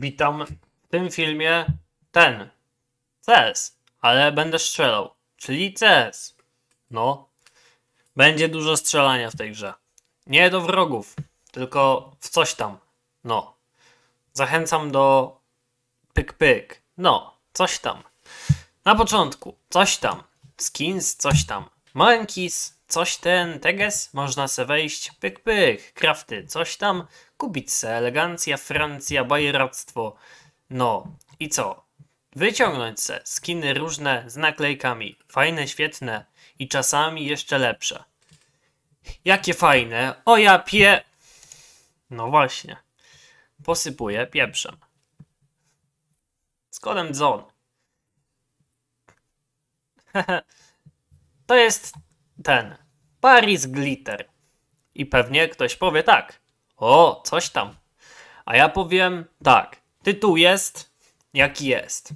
Witam w tym filmie ten CS, ale będę strzelał, czyli CS. No, będzie dużo strzelania w tej grze. Nie do wrogów, tylko w coś tam. No, zachęcam do pyk-pyk. No, coś tam. Na początku, coś tam. Skins, coś tam. Monkeys, coś ten teges, można se wejść, pyk pyk, krafty, coś tam, kupić se, elegancja, Francja, bajeractwo. No i co? Wyciągnąć se skiny różne z naklejkami, fajne, świetne i czasami jeszcze lepsze. Jakie fajne, o ja pie... No właśnie, posypuję pieprzem. Z kodem dzon. to jest ten Paris Glitter. I pewnie ktoś powie tak. O, coś tam. A ja powiem tak. Tytuł jest jaki jest.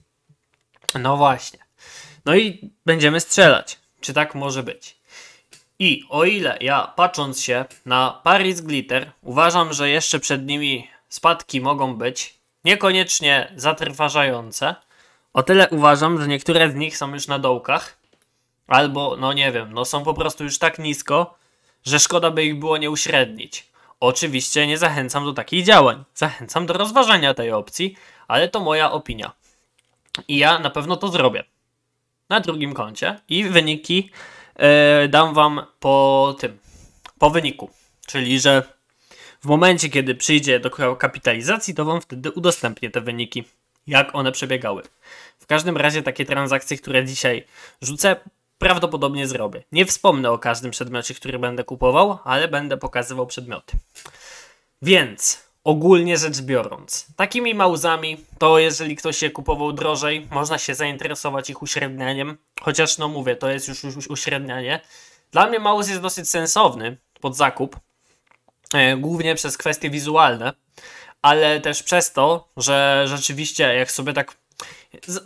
No właśnie. No i będziemy strzelać. Czy tak może być? I o ile ja patrząc się na Paris Glitter uważam, że jeszcze przed nimi spadki mogą być niekoniecznie zatrważające, o tyle uważam, że niektóre z nich są już na dołkach Albo, no nie wiem, no są po prostu już tak nisko, że szkoda by ich było nie uśrednić. Oczywiście nie zachęcam do takich działań. Zachęcam do rozważania tej opcji, ale to moja opinia. I ja na pewno to zrobię. Na drugim koncie i wyniki yy, dam wam po tym, po wyniku. Czyli, że w momencie, kiedy przyjdzie do kapitalizacji, to wam wtedy udostępnię te wyniki, jak one przebiegały. W każdym razie takie transakcje, które dzisiaj rzucę, prawdopodobnie zrobię. Nie wspomnę o każdym przedmiocie, który będę kupował, ale będę pokazywał przedmioty. Więc ogólnie rzecz biorąc, takimi małzami, to jeżeli ktoś je kupował drożej, można się zainteresować ich uśrednianiem, chociaż no mówię, to jest już, już uśrednianie. Dla mnie małz jest dosyć sensowny pod zakup, e, głównie przez kwestie wizualne, ale też przez to, że rzeczywiście jak sobie tak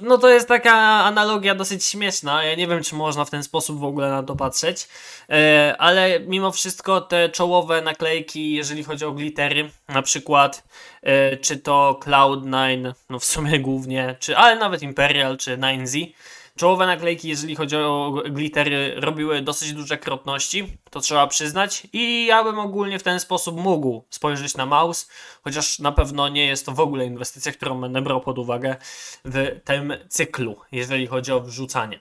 no to jest taka analogia dosyć śmieszna. Ja nie wiem, czy można w ten sposób w ogóle na to patrzeć, e, ale mimo wszystko te czołowe naklejki, jeżeli chodzi o glittery, na przykład, e, czy to Cloud9, no w sumie głównie, czy ale nawet Imperial, czy 9Z, Czołowe naklejki, jeżeli chodzi o glittery, robiły dosyć duże krotności, to trzeba przyznać. I ja bym ogólnie w ten sposób mógł spojrzeć na mouse, chociaż na pewno nie jest to w ogóle inwestycja, którą będę brał pod uwagę w tym cyklu, jeżeli chodzi o wrzucanie.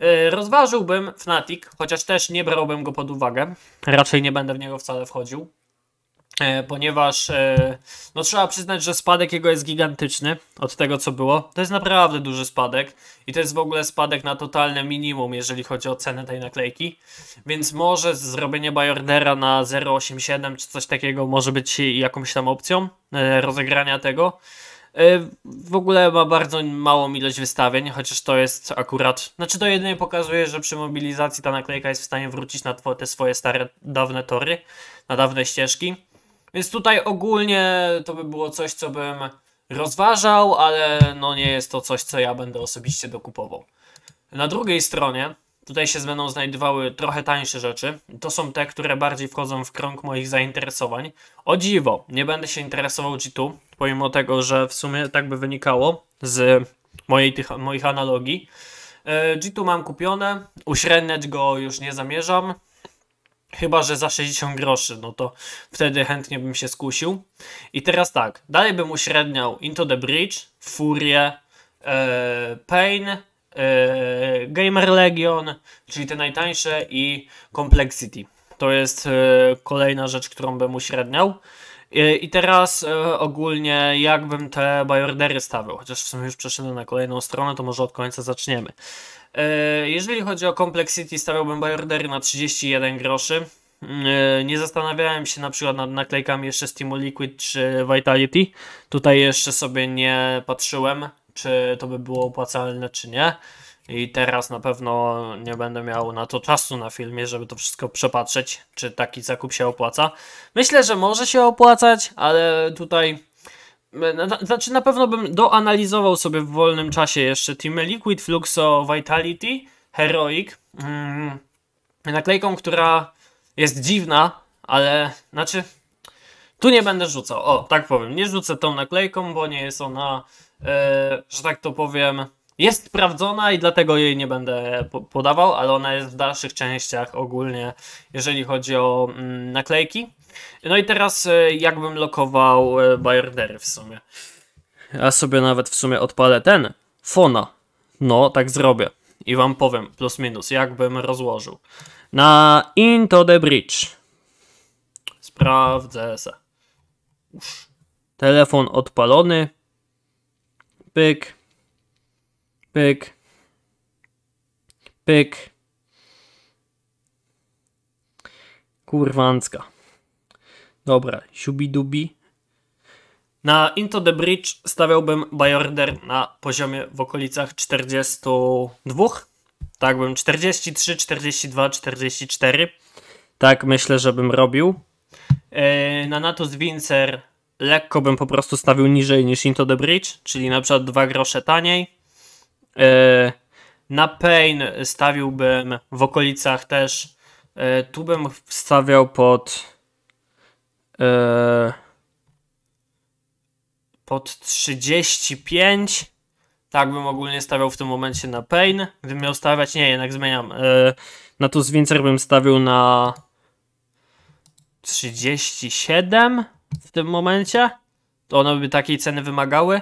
E, rozważyłbym Fnatic, chociaż też nie brałbym go pod uwagę. Raczej nie będę w niego wcale wchodził. E, ponieważ e, no trzeba przyznać, że spadek jego jest gigantyczny od tego co było. To jest naprawdę duży spadek i to jest w ogóle spadek na totalne minimum, jeżeli chodzi o cenę tej naklejki. Więc może zrobienie Bajordera na 0,87 czy coś takiego może być jakąś tam opcją e, rozegrania tego. W ogóle ma bardzo małą ilość wystawień, chociaż to jest akurat. Znaczy, to jedynie pokazuje, że przy mobilizacji ta naklejka jest w stanie wrócić na te swoje stare, dawne tory, na dawne ścieżki. Więc tutaj ogólnie to by było coś, co bym rozważał, ale no nie jest to coś, co ja będę osobiście dokupował. Na drugiej stronie tutaj się będą znajdowały trochę tańsze rzeczy. To są te, które bardziej wchodzą w krąg moich zainteresowań. O dziwo, nie będę się interesował G2, pomimo tego, że w sumie tak by wynikało z mojej, tych, moich analogii. E, G2 mam kupione, uśredniać go już nie zamierzam. Chyba, że za 60 groszy, no to wtedy chętnie bym się skusił. I teraz tak, dalej bym uśredniał Into the Bridge, Furię, e, Pain, e, Gamer Legion, czyli te najtańsze i Complexity. To jest e, kolejna rzecz, którą bym uśredniał. I teraz e, ogólnie jakbym te bajordery stawiał, chociaż w sumie już przeszedłem na kolejną stronę, to może od końca zaczniemy. E, jeżeli chodzi o Complexity, stawiałbym bajordery na 31 groszy. Mm, e, nie zastanawiałem się na przykład nad naklejkami jeszcze Steamu Liquid czy Vitality. Tutaj jeszcze sobie nie patrzyłem, czy to by było opłacalne, czy nie i teraz na pewno nie będę miał na to czasu na filmie, żeby to wszystko przepatrzeć, czy taki zakup się opłaca. Myślę, że może się opłacać, ale tutaj e, znaczy na pewno bym doanalizował sobie w wolnym czasie jeszcze Team Liquid, Fluxo, Vitality, Heroic. Mm, naklejką, która jest dziwna, ale znaczy tu nie będę rzucał. O, tak powiem, nie rzucę tą naklejką, bo nie jest ona, e, że tak to powiem, jest sprawdzona i dlatego jej nie będę podawał, ale ona jest w dalszych częściach ogólnie, jeżeli chodzi o mm, naklejki. No i teraz e, jakbym lokował e, Bayerdery w sumie. Ja sobie nawet w sumie odpalę ten, Fona. No, tak zrobię. I wam powiem, plus minus, jakbym rozłożył. Na Into the Bridge. Sprawdzę se. Telefon odpalony. Pyk pyk, pyk. kurwanska, Dobra, siubidubi. Na Into the Bridge stawiałbym Bajorder na poziomie w okolicach 42. Tak bym 43, 42, 44. Tak myślę, że bym robił. Yy, na Natus Wincer lekko bym po prostu stawił niżej niż Into the Bridge, czyli na przykład 2 grosze taniej. E, na Pain stawiłbym w okolicach też. E, tu bym stawiał pod e, pod 35. Tak bym ogólnie stawiał w tym momencie na Pain. Gdybym miał stawiać, nie, jednak zmieniam. Na tu Zwincer bym stawił na 37 w tym momencie. To one by takiej ceny wymagały.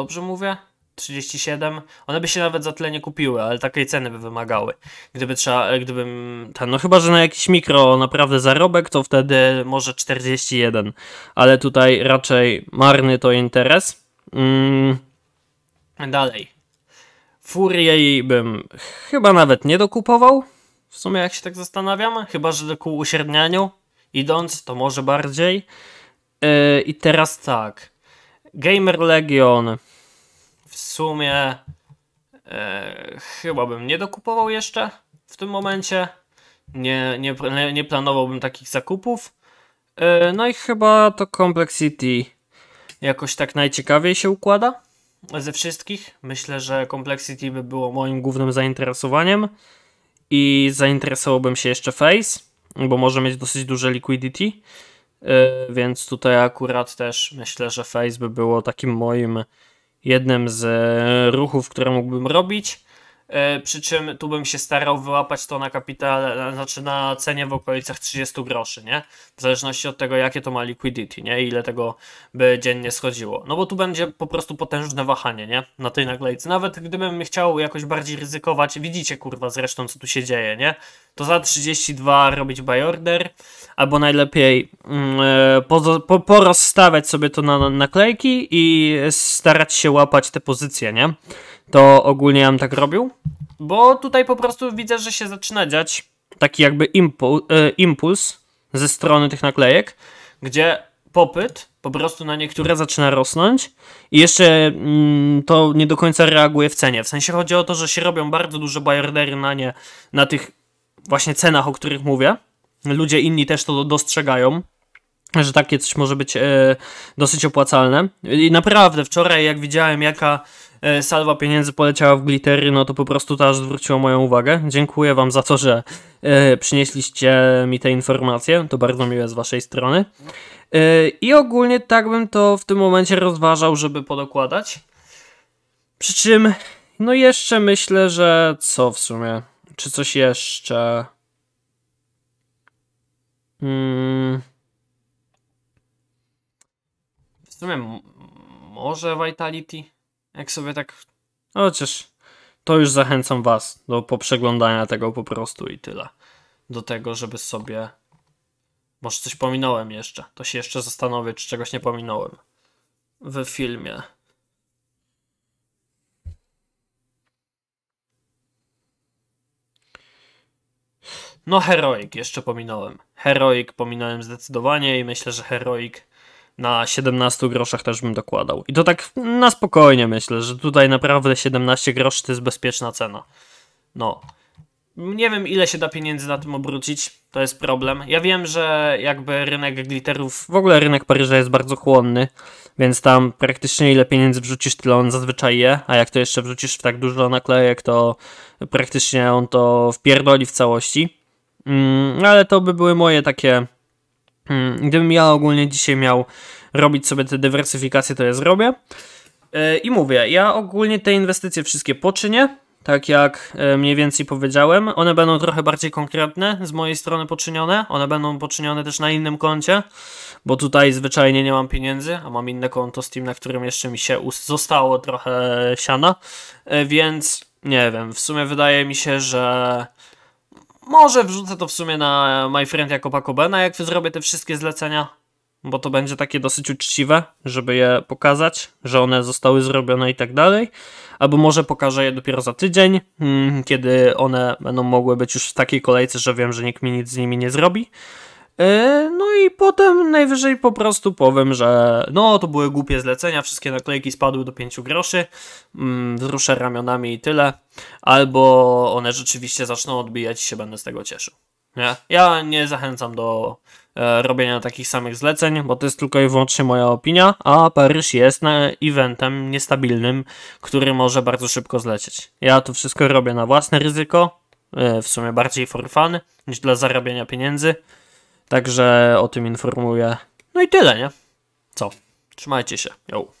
Dobrze mówię? 37. One by się nawet za tyle nie kupiły, ale takiej ceny by wymagały. Gdyby trzeba, gdybym, ten, no chyba, że na jakiś mikro naprawdę zarobek, to wtedy może 41. Ale tutaj raczej marny to interes. Mm. Dalej. Furię bym chyba nawet nie dokupował. W sumie jak się tak zastanawiam, chyba, że ku uśrednianiu idąc, to może bardziej. Yy, I teraz tak. Gamer Legion w sumie e, chyba bym nie dokupował jeszcze w tym momencie. Nie, nie, nie planowałbym takich zakupów. E, no i chyba to Complexity jakoś tak najciekawiej się układa ze wszystkich. Myślę, że Complexity by było moim głównym zainteresowaniem i zainteresowałbym się jeszcze Face, bo może mieć dosyć duże liquidity. E, więc tutaj akurat też myślę, że Face by było takim moim jednym z e, ruchów, które mógłbym robić. E, przy czym tu bym się starał wyłapać to na kapitale, znaczy na cenie w okolicach 30 groszy, nie? W zależności od tego, jakie to ma liquidity, nie? Ile tego by dziennie schodziło. No bo tu będzie po prostu potężne wahanie, nie? Na tej naklejce. Nawet gdybym chciał jakoś bardziej ryzykować, widzicie kurwa zresztą, co tu się dzieje, nie? To za 32 robić buy order, albo najlepiej yy, porozstawiać sobie to na naklejki i starać się łapać te pozycje, nie? to ogólnie ja bym tak robił, bo tutaj po prostu widzę, że się zaczyna dziać taki jakby impuls, e, impuls ze strony tych naklejek, gdzie popyt po prostu na niektóre zaczyna rosnąć i jeszcze mm, to nie do końca reaguje w cenie. W sensie chodzi o to, że się robią bardzo duże bardery na nie, na tych właśnie cenach, o których mówię. Ludzie inni też to dostrzegają, że takie coś może być e, dosyć opłacalne. I naprawdę wczoraj jak widziałem jaka e, salwa pieniędzy poleciała w glittery, no to po prostu to aż zwróciło moją uwagę. Dziękuję wam za to, że e, przynieśliście mi te informacje, to bardzo miłe z waszej strony. E, I ogólnie tak bym to w tym momencie rozważał, żeby podokładać. Przy czym, no jeszcze myślę, że co w sumie? Czy coś jeszcze? Hmm... sumie może Vitality, jak sobie tak... No chociaż to już zachęcam was do poprzeglądania tego po prostu i tyle. Do tego, żeby sobie... Może coś pominąłem jeszcze. To się jeszcze zastanowię, czy czegoś nie pominąłem w filmie. No, Heroic jeszcze pominąłem. Heroic pominąłem zdecydowanie i myślę, że Heroic na 17 groszach też bym dokładał. I to tak na spokojnie myślę, że tutaj naprawdę 17 groszy to jest bezpieczna cena. No. Nie wiem ile się da pieniędzy na tym obrócić, to jest problem. Ja wiem, że jakby rynek glitterów, w ogóle rynek Paryża jest bardzo chłonny, więc tam praktycznie ile pieniędzy wrzucisz, tyle on zazwyczaj je, a jak to jeszcze wrzucisz w tak dużo naklejek, to praktycznie on to wpierdoli w całości. Mm, ale to by były moje takie Hmm, gdybym ja ogólnie dzisiaj miał robić sobie te dywersyfikacje, to je zrobię. E, I mówię, ja ogólnie te inwestycje wszystkie poczynię, tak jak e, mniej więcej powiedziałem. One będą trochę bardziej konkretne z mojej strony poczynione. One będą poczynione też na innym koncie, bo tutaj zwyczajnie nie mam pieniędzy, a mam inne konto Steam, na którym jeszcze mi się zostało trochę siana. E, więc nie wiem, w sumie wydaje mi się, że może wrzucę to w sumie na My Friend jako Pakobena, jak zrobię te wszystkie zlecenia, bo to będzie takie dosyć uczciwe, żeby je pokazać, że one zostały zrobione i tak dalej. Albo może pokażę je dopiero za tydzień, mm, kiedy one będą mogły być już w takiej kolejce, że wiem, że nikt mi nic z nimi nie zrobi. E, no i potem najwyżej po prostu powiem, że no to były głupie zlecenia, wszystkie naklejki spadły do 5 groszy, mm, wzruszę ramionami i tyle, albo one rzeczywiście zaczną odbijać i się będę z tego cieszył. Nie? Ja nie zachęcam do e, robienia takich samych zleceń, bo to jest tylko i wyłącznie moja opinia, a Paryż jest eventem niestabilnym, który może bardzo szybko zlecieć. Ja to wszystko robię na własne ryzyko, e, w sumie bardziej for fun niż dla zarabiania pieniędzy. Także o tym informuję. No i tyle, nie? Co? Trzymajcie się. Jo.